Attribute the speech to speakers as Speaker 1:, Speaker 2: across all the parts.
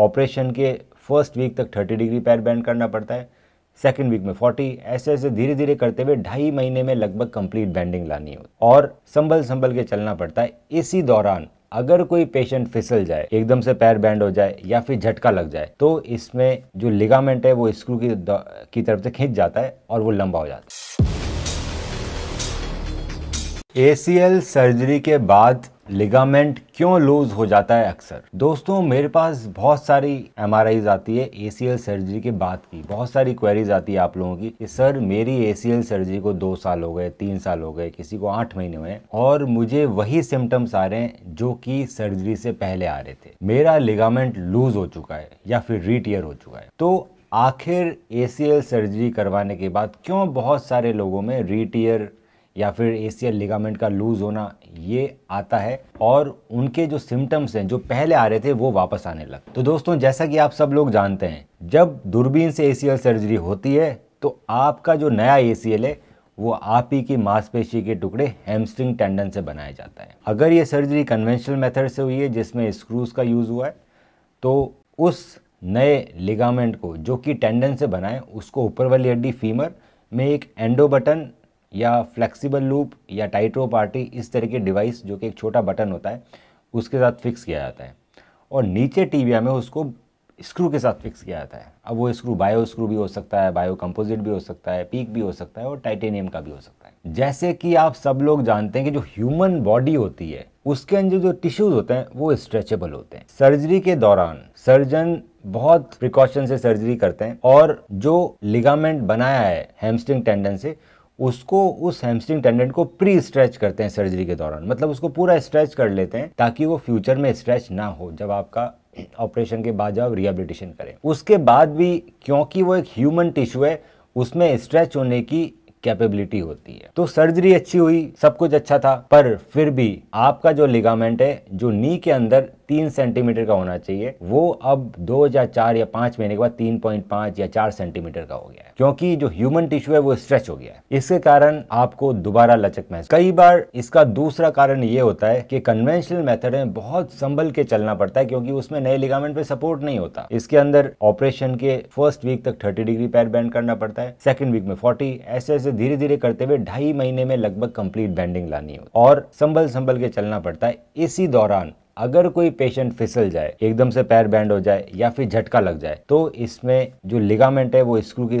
Speaker 1: operation के first week तक thirty degree पैर बैंड करना पड़ता है सेकेंड वीक में फोर्टी ऐसे ऐसे धीरे धीरे करते हुए ढाई महीने में लगभग कंप्लीट बैंडिंग लानी हो और संभल संभल के चलना पड़ता है इसी दौरान अगर कोई पेशेंट फिसल जाए एकदम से पैर बैंड हो जाए या फिर झटका लग जाए तो इसमें जो लिगामेंट है वो स्क्रू की की तरफ से खींच जाता है और वो लंबा हो जाता है एसीएल सर्जरी के बाद लिगामेंट क्यों लूज हो जाता है अक्सर दोस्तों मेरे पास बहुत सारी एम आती है एसीएल सर्जरी के बाद की बहुत सारी क्वेरीज आती है आप लोगों की कि सर मेरी एसीएल सर्जरी को दो साल हो गए तीन साल हो गए किसी को आठ महीने हुए और मुझे वही सिम्टम्स आ रहे हैं जो कि सर्जरी से पहले आ रहे थे मेरा लिगामेंट लूज हो चुका है या फिर रिटियर हो चुका है तो आखिर ए सर्जरी करवाने के बाद क्यों बहुत सारे लोगों में रिटियर या फिर ए लिगामेंट का लूज़ होना ये आता है और उनके जो सिम्टम्स हैं जो पहले आ रहे थे वो वापस आने लग तो दोस्तों जैसा कि आप सब लोग जानते हैं जब दूरबीन से ए सर्जरी होती है तो आपका जो नया ए है वो आप ही की मांसपेशी के टुकड़े हेमस्ट्रिंग टेंडन से बनाया जाता है अगर ये सर्जरी कन्वेंशनल मेथड से हुई है जिसमें स्क्रूज का यूज़ हुआ है तो उस नए लिगामेंट को जो कि टेंडन से बनाए उसको ऊपर वाली हड्डी फीमर में एक एंडो बटन या फ्लेक्सिबल लूप या टाइट्रो पार्टी इस तरह के डिवाइस जो कि एक छोटा बटन होता है उसके साथ फिक्स किया जाता है और नीचे टीबिया में उसको स्क्रू के साथ फिक्स किया जाता है अब वो स्क्रू बायो स्क्रू भी हो सकता है बायो कंपोजिट भी हो सकता है पीक भी हो सकता है और टाइटेनियम का भी हो सकता है जैसे कि आप सब लोग जानते हैं कि जो ह्यूमन बॉडी होती है उसके अंदर जो टिश्यूज होते हैं वो स्ट्रेचेबल होते हैं सर्जरी के दौरान सर्जन बहुत प्रिकॉशन से सर्जरी करते हैं और जो लिगामेंट बनाया है हेमस्टिंग टेंडन से उसको उस हेमस्ट्रिंग टेंडेंट को प्री स्ट्रेच करते हैं सर्जरी के दौरान मतलब उसको पूरा स्ट्रेच कर लेते हैं ताकि वो फ्यूचर में स्ट्रेच ना हो जब आपका ऑपरेशन के बाद जब रिहेबिलिटेशन करें उसके बाद भी क्योंकि वो एक ह्यूमन टिश्यू है उसमें स्ट्रेच होने की कैपेबिलिटी होती है तो सर्जरी अच्छी हुई सब कुछ अच्छा था पर फिर भी आपका जो लिगामेंट है जो नी के अंदर तीन सेंटीमीटर का होना चाहिए वो अब दो या चार या पांच महीने के बाद तीन पॉइंट पांच या चार सेंटीमीटर का हो गया है क्योंकि जो ह्यूमन टिश्यू है वो स्ट्रेच हो गया है इसके कारण आपको दोबारा लचक महसूस कई बार इसका दूसरा कारण ये होता है कि कन्वेंशनल मेथड में बहुत संभल के चलना पड़ता है क्योंकि उसमें नए लिगामेंट पे सपोर्ट नहीं होता इसके अंदर ऑपरेशन के फर्स्ट वीक तक थर्टी डिग्री पैर बैंड करना पड़ता है सेकेंड वीक में फोर्टी ऐसे ऐसे धीरे धीरे करते हुए ढाई महीने में लगभग कंप्लीट बैंडिंग लानी हो और संभल संभल के चलना पड़ता है इसी दौरान अगर कोई पेशेंट फिसल जाए एकदम से पैर बैंड हो जाए या फिर झटका लग जाए तो इसमें जो लिगामेंट है वो स्क्रू की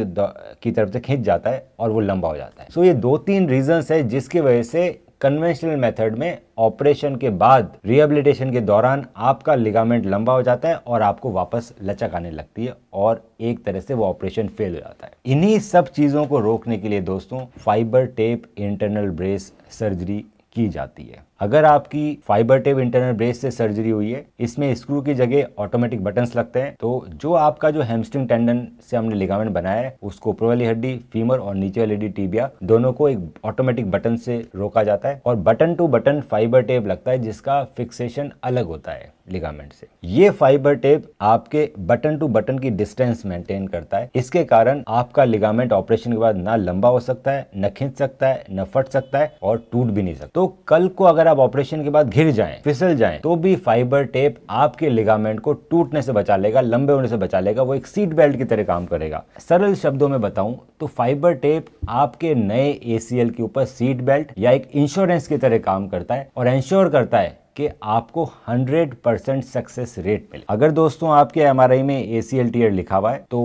Speaker 1: की तरफ से खींच जाता है और वो लंबा हो जाता है सो so ये दो तीन रीजंस है जिसकी वजह से कन्वेंशनल मेथड में ऑपरेशन के बाद रिहेबिलिटेशन के दौरान आपका लिगामेंट लंबा हो जाता है और आपको वापस लचक आने लगती है और एक तरह से वो ऑपरेशन फेल हो जाता है इन्हीं सब चीज़ों को रोकने के लिए दोस्तों fibre tape internal brace surgery की जाती है अगर आपकी फाइबर टेप इंटरनल ब्रेस से सर्जरी हुई है इसमें स्क्रू की जगह ऑटोमेटिक बटन्स लगते हैं तो जो आपका जो हेमस्ट्रिंग टेंडन से हमने लिगामेंट बनाया है उसको ऊपर वाली हड्डी फीमर और नीचे वाली हड्डी टीबिया दोनों को एक ऑटोमेटिक बटन से रोका जाता है और button to button fibre tape लगता है जिसका फिक्सेशन अलग होता है लिगामेंट से ये फाइबर टेप आपके बटन टू बटन की डिस्टेंस मेंटेन करता है इसके कारण आपका लिगामेंट ऑपरेशन के बाद ना लंबा हो सकता है न खींच सकता है न फट सकता है और टूट भी नहीं सकता तो कल को अगर आप ऑपरेशन के बाद घिर जाए फिसल जाए तो भी फाइबर टेप आपके लिगामेंट को टूटने से बचा लेगा लंबे होने से बचा लेगा वो एक सीट बेल्ट की तरह काम करेगा सरल शब्दों में बताऊं तो फाइबर टेप आपके नए एसीएल के ऊपर सीट बेल्ट या एक इंश्योरेंस की तरह काम करता है और इंश्योर करता है के आपको 100 परसेंट सक्सेस रेट मिले अगर दोस्तों आपके एम में ए टियर लिखा हुआ है तो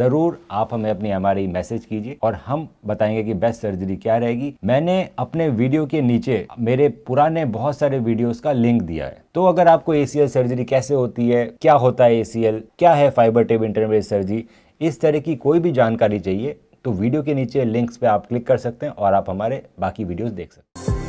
Speaker 1: ज़रूर आप हमें अपनी एम मैसेज कीजिए और हम बताएंगे कि बेस्ट सर्जरी क्या रहेगी मैंने अपने वीडियो के नीचे मेरे पुराने बहुत सारे वीडियोस का लिंक दिया है तो अगर आपको ए सर्जरी कैसे होती है क्या होता है ए क्या है फाइबर टेब इंटरमेड सर्जरी इस तरह की कोई भी जानकारी चाहिए तो वीडियो के नीचे लिंक्स पे आप क्लिक कर सकते हैं और आप हमारे बाकी वीडियोस देख सकते हैं